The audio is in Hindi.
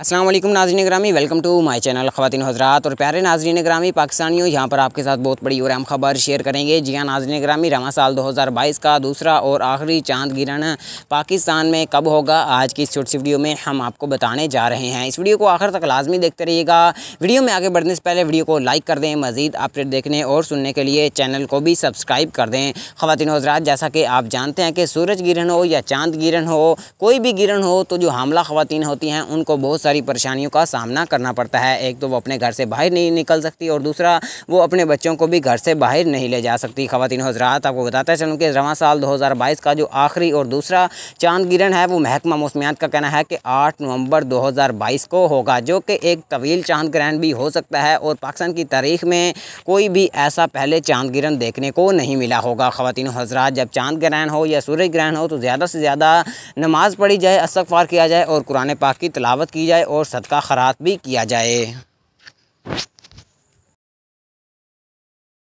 असलम नाजरीन ग्रामी वेलकम टू माय चैनल ख़वान हजरात और प्यारे नाजरीन ग्रामी पाकिस्तानियों यहाँ पर आपके साथ बहुत बड़ी और अहम खबर शेयर करेंगे जी हाँ नाजरीन ग्रामी रवा साल 2022 का दूसरा और आखिरी चांद गिरण पाकिस्तान में कब होगा आज की इस छोटी सी वीडियो में हम आपको बताने जा रहे हैं इस वीडियो को आखिर तक लाजमी देखते रहिएगा वीडियो में आगे बढ़ने से पहले वीडियो को लाइक कर दें मज़ीद अपडेट देखने और सुनने के लिए चैनल को भी सब्सक्राइब कर दें ख़वान हजरात जैसा कि आप जानते हैं कि सूरज गिरहण हो या चांद गिरहण हो कोई भी गिरण हो तो जो हमला ख़वान होती हैं उनको बहुत सारी परेशानियों का सामना करना पड़ता है एक तो वो अपने घर से बाहर नहीं निकल सकती और दूसरा वो अपने बच्चों को भी घर से बाहर नहीं ले जा सकती खातिन हजरात आपको बताते चलूँ कि रवा साल दो हज़ार बाईस का जो आखिरी और दूसरा चांद गिरन है वो महकमा मौसमियात का कहना है कि आठ नवंबर दो हज़ार बाईस को होगा जो कि एक तवील चांद ग्रहण भी हो सकता है और पाकिस्तान की तारीख में कोई भी ऐसा पहले चांद गिरन देखने को नहीं मिला होगा खातिन हजरात जब चांद ग्रहण हो या सूर्य ग्रहण हो तो ज़्यादा से ज़्यादा नमाज़ पढ़ी जाए अस्तफ़ार किया जाए और कुरान पाक की तलावत की जाए जाए और सदका खरात भी किया जाए